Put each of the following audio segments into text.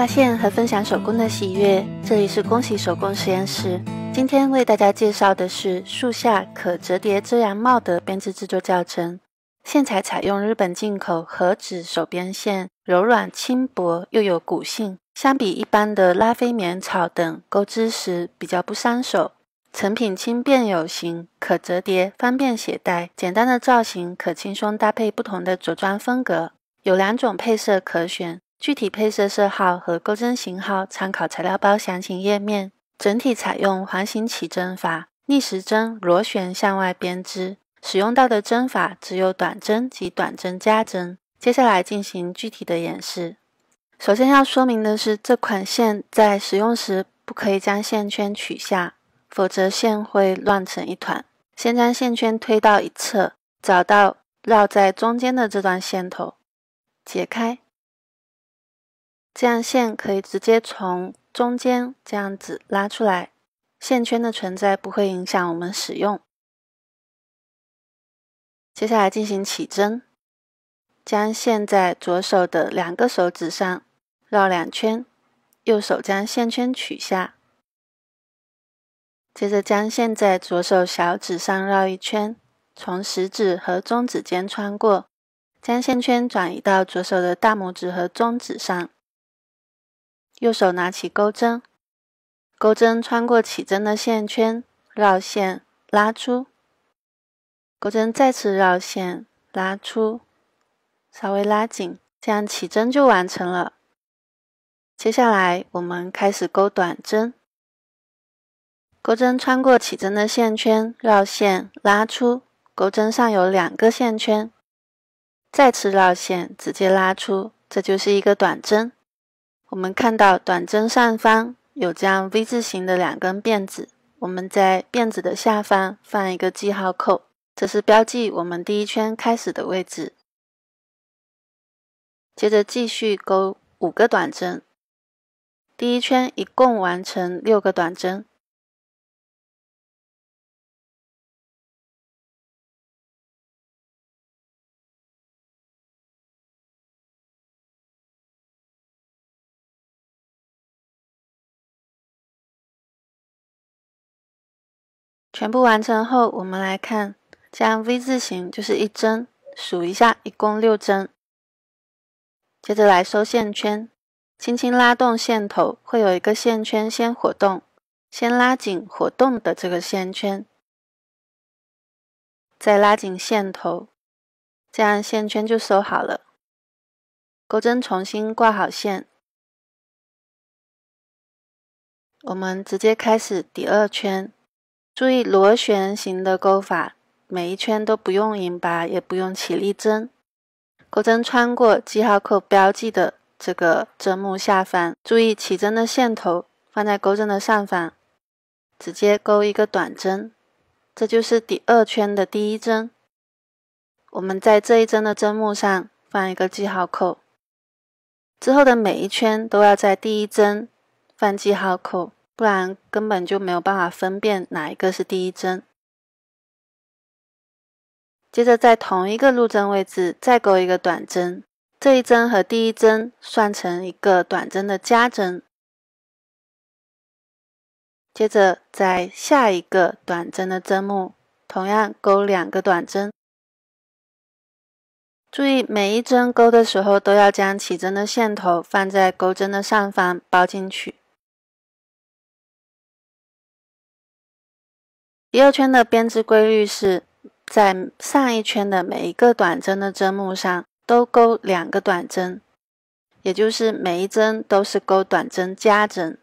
发现和分享手工的喜悦。这里是恭喜手工实验室。今天为大家介绍的是树下可折叠遮阳帽的编织制作教程。线材采用日本进口和纸手编线，柔软轻薄又有骨性，相比一般的拉菲棉草等，钩织时比较不伤手。成品轻便有型，可折叠，方便携带。简单的造型可轻松搭配不同的着装风格，有两种配色可选。具体配色色号和钩针型号参考材料包详情页面。整体采用环形起针法，逆时针螺旋向外编织。使用到的针法只有短针及短针加针。接下来进行具体的演示。首先要说明的是，这款线在使用时不可以将线圈取下，否则线会乱成一团。先将线圈推到一侧，找到绕在中间的这段线头，解开。这样线可以直接从中间这样子拉出来，线圈的存在不会影响我们使用。接下来进行起针，将线在左手的两个手指上绕两圈，右手将线圈取下。接着将线在左手小指上绕一圈，从食指和中指间穿过，将线圈转移到左手的大拇指和中指上。右手拿起钩针，钩针穿过起针的线圈，绕线拉出，钩针再次绕线拉出，稍微拉紧，这样起针就完成了。接下来我们开始钩短针，钩针穿过起针的线圈，绕线拉出，钩针上有两个线圈，再次绕线直接拉出，这就是一个短针。我们看到短针上方有这样 V 字形的两根辫子，我们在辫子的下方放一个记号扣，这是标记我们第一圈开始的位置。接着继续钩五个短针，第一圈一共完成六个短针。全部完成后，我们来看，这样 V 字形就是一针，数一下，一共六针。接着来收线圈，轻轻拉动线头，会有一个线圈先活动，先拉紧活动的这个线圈，再拉紧线头，这样线圈就收好了。钩针重新挂好线，我们直接开始第二圈。注意螺旋形的钩法，每一圈都不用引拔，也不用起立针。钩针穿过记号扣标记的这个针目下方。注意起针的线头放在钩针的上方，直接钩一个短针。这就是第二圈的第一针。我们在这一针的针目上放一个记号扣。之后的每一圈都要在第一针放记号扣。不然根本就没有办法分辨哪一个是第一针。接着在同一个入针位置再钩一个短针，这一针和第一针算成一个短针的加针。接着在下一个短针的针目，同样钩两个短针。注意每一针钩的时候，都要将起针的线头放在钩针的上方包进去。第二圈的编织规律是，在上一圈的每一个短针的针目上都钩两个短针，也就是每一针都是钩短针加针。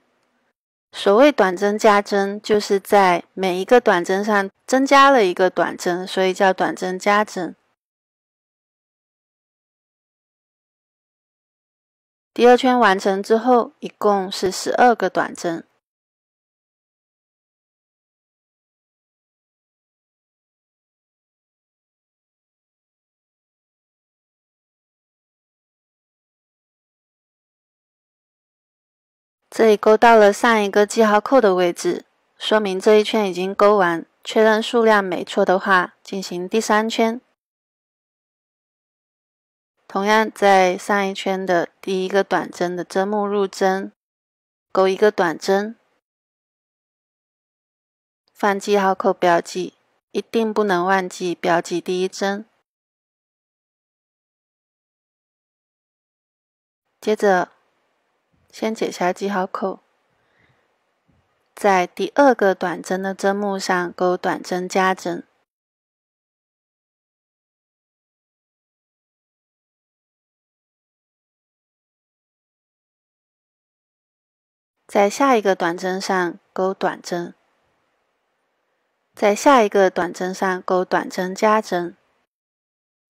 所谓短针加针，就是在每一个短针上增加了一个短针，所以叫短针加针。第二圈完成之后，一共是十二个短针。这里钩到了上一个记号扣的位置，说明这一圈已经钩完。确认数量没错的话，进行第三圈。同样，在上一圈的第一个短针的针目入针，钩一个短针，放记号扣标记。一定不能忘记标记第一针。接着。先解下记号扣，在第二个短针的针目上钩短针加针，在下一个短针上钩短针，在下一个短针上钩短针加针。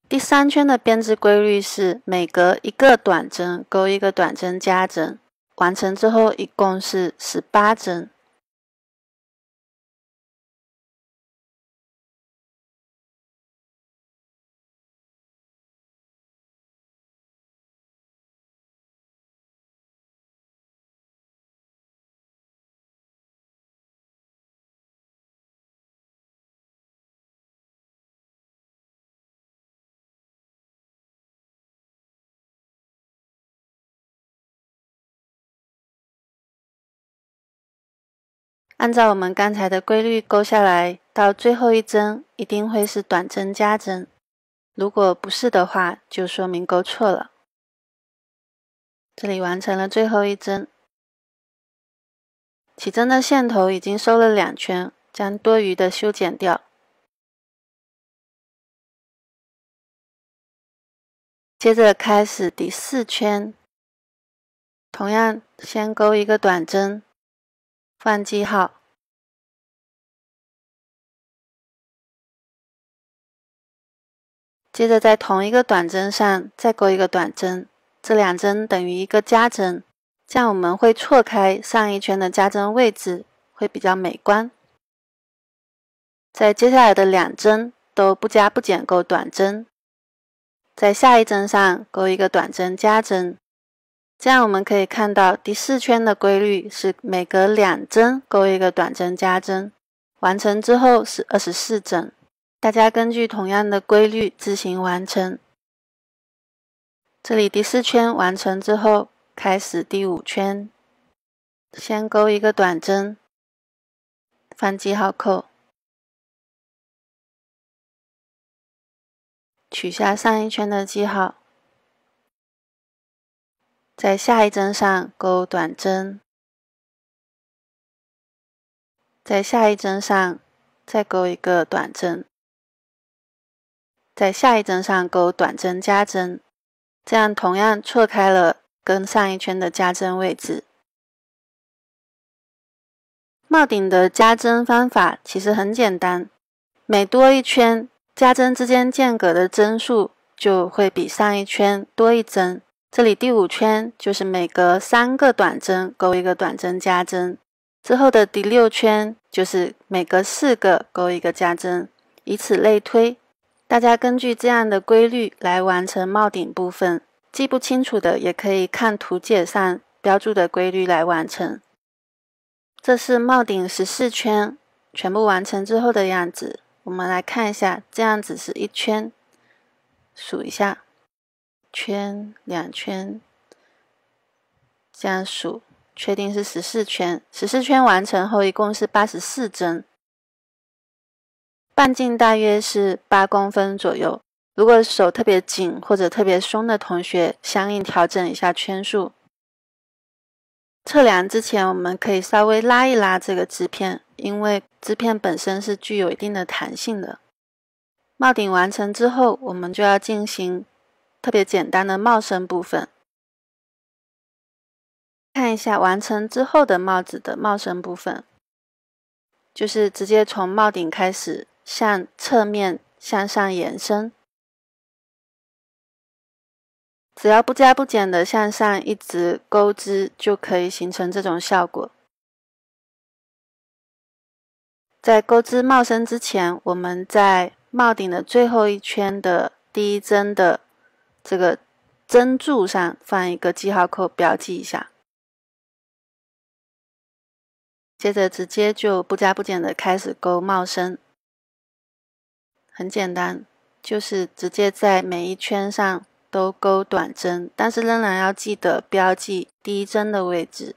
第三圈的编织规律是，每隔一个短针钩一个短针加针。完成之后，一共是十八针。按照我们刚才的规律钩下来，到最后一针一定会是短针加针。如果不是的话，就说明钩错了。这里完成了最后一针，起针的线头已经收了两圈，将多余的修剪掉。接着开始第四圈，同样先钩一个短针。放记号，接着在同一个短针上再钩一个短针，这两针等于一个加针，这样我们会错开上一圈的加针位置，会比较美观。在接下来的两针都不加不减钩短针，在下一针上钩一个短针加针。这样我们可以看到第四圈的规律是每隔两针钩一个短针加针，完成之后是二十四针。大家根据同样的规律自行完成。这里第四圈完成之后，开始第五圈，先钩一个短针，放记号扣，取下上一圈的记号。在下一针上钩短针，在下一针上再钩一个短针，在下一针上钩短针加针，这样同样错开了跟上一圈的加针位置。帽顶的加针方法其实很简单，每多一圈加针之间间隔的针数就会比上一圈多一针。这里第五圈就是每隔三个短针钩一个短针加针，之后的第六圈就是每隔四个钩一个加针，以此类推。大家根据这样的规律来完成帽顶部分，记不清楚的也可以看图解上标注的规律来完成。这是帽顶十四圈全部完成之后的样子，我们来看一下，这样子是一圈，数一下。圈两圈，这样数，确定是十四圈。十四圈完成后，一共是八十四针，半径大约是八公分左右。如果手特别紧或者特别松的同学，相应调整一下圈数。测量之前，我们可以稍微拉一拉这个织片，因为织片本身是具有一定的弹性的。帽顶完成之后，我们就要进行。特别简单的帽身部分，看一下完成之后的帽子的帽身部分，就是直接从帽顶开始向侧面向上延伸，只要不加不减的向上一直钩织，就可以形成这种效果。在钩织帽身之前，我们在帽顶的最后一圈的第一针的。这个针柱上放一个记号扣，标记一下。接着直接就不加不减的开始钩帽身，很简单，就是直接在每一圈上都钩短针，但是仍然要记得标记第一针的位置。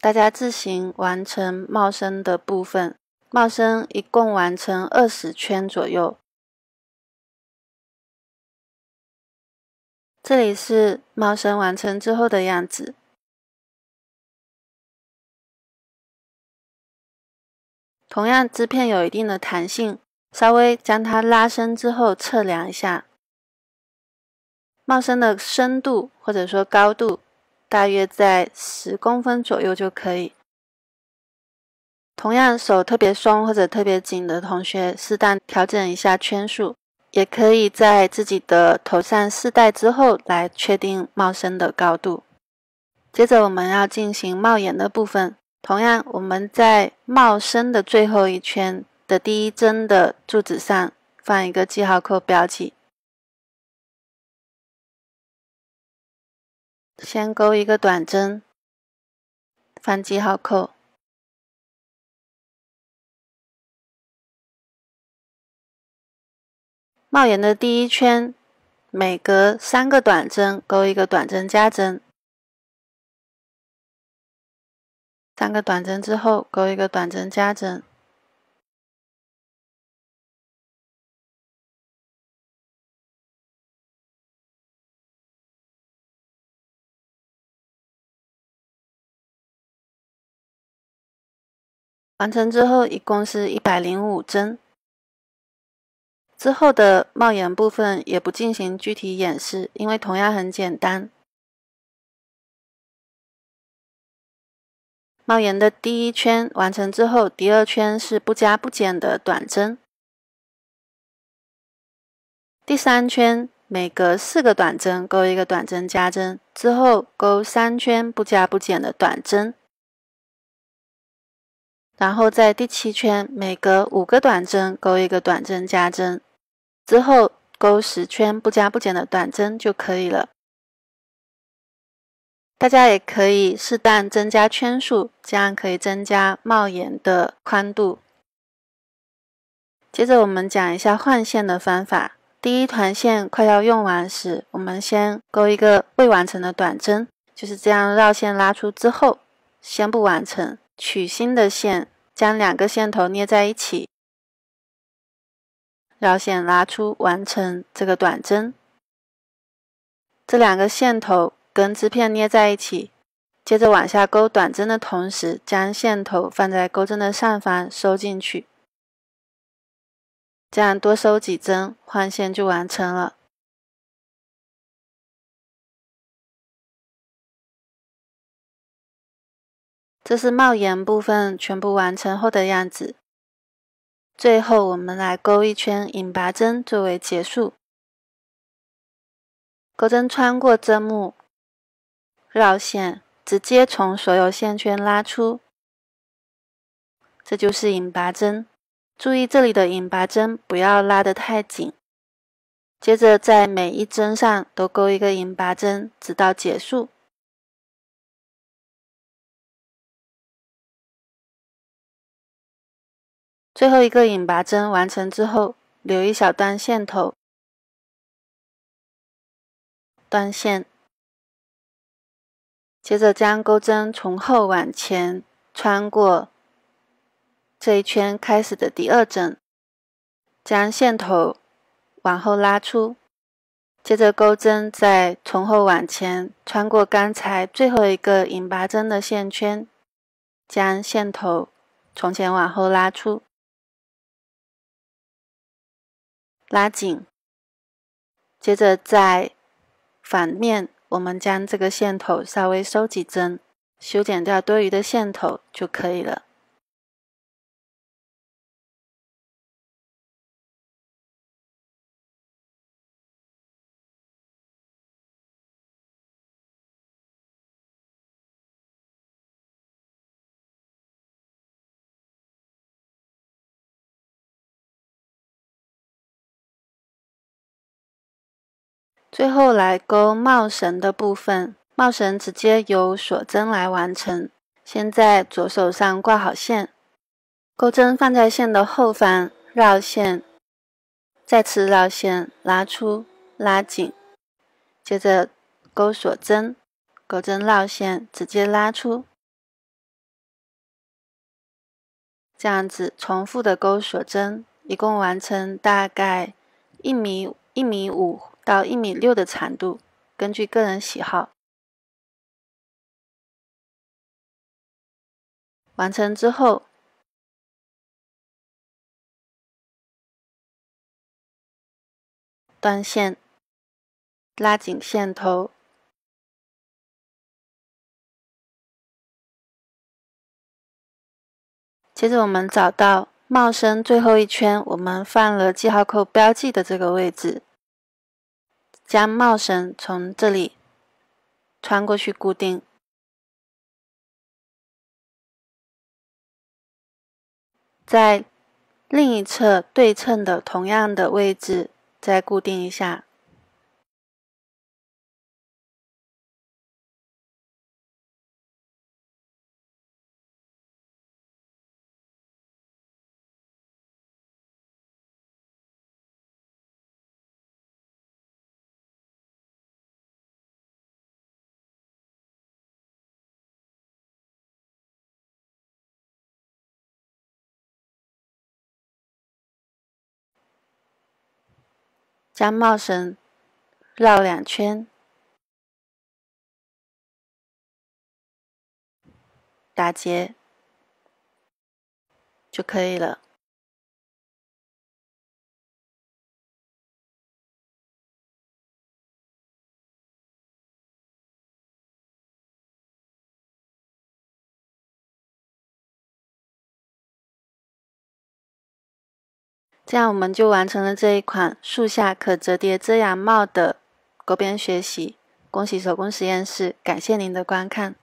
大家自行完成帽身的部分。帽身一共完成二十圈左右，这里是帽身完成之后的样子。同样，织片有一定的弹性，稍微将它拉伸之后测量一下帽身的深度或者说高度，大约在十公分左右就可以。同样手特别松或者特别紧的同学，适当调整一下圈数，也可以在自己的头上试戴之后来确定帽身的高度。接着我们要进行帽檐的部分，同样我们在帽身的最后一圈的第一针的柱子上放一个记号扣标记，先钩一个短针，放记号扣。帽檐的第一圈，每隔三个短针钩一个短针加针，三个短针之后钩一个短针加针，完成之后一共是一百零五针。之后的帽檐部分也不进行具体演示，因为同样很简单。帽檐的第一圈完成之后，第二圈是不加不减的短针，第三圈每隔四个短针钩一个短针加针，之后钩三圈不加不减的短针，然后在第七圈每隔五个短针钩一个短针加针。之后钩十圈不加不减的短针就可以了。大家也可以适当增加圈数，这样可以增加帽檐的宽度。接着我们讲一下换线的方法。第一团线快要用完时，我们先钩一个未完成的短针，就是这样绕线拉出之后，先不完成，取新的线，将两个线头捏在一起。绕线，拉出完成这个短针，这两个线头跟织片捏在一起，接着往下勾短针的同时，将线头放在钩针的上方收进去，这样多收几针换线就完成了。这是帽檐部分全部完成后的样子。最后，我们来钩一圈引拔针作为结束。钩针穿过针目，绕线，直接从所有线圈拉出，这就是引拔针。注意这里的引拔针不要拉得太紧。接着，在每一针上都钩一个引拔针，直到结束。最后一个引拔针完成之后，留一小段线头，断线。接着将钩针从后往前穿过这一圈开始的第二针，将线头往后拉出。接着钩针再从后往前穿过刚才最后一个引拔针的线圈，将线头从前往后拉出。拉紧，接着在反面，我们将这个线头稍微收几针，修剪掉多余的线头就可以了。最后来钩帽绳的部分，帽绳直接由锁针来完成。先在左手上挂好线，钩针放在线的后方，绕线，再次绕线，拉出，拉紧。接着钩锁针，钩针绕线，直接拉出。这样子重复的钩锁针，一共完成大概一米一米五。到一米六的长度，根据个人喜好。完成之后，断线，拉紧线头。接着，我们找到帽身最后一圈，我们放了记号扣标记的这个位置。将帽绳从这里穿过去固定，在另一侧对称的同样的位置再固定一下。将帽绳绕两圈，打结就可以了。这样我们就完成了这一款树下可折叠遮阳帽的勾编学习。恭喜手工实验室，感谢您的观看。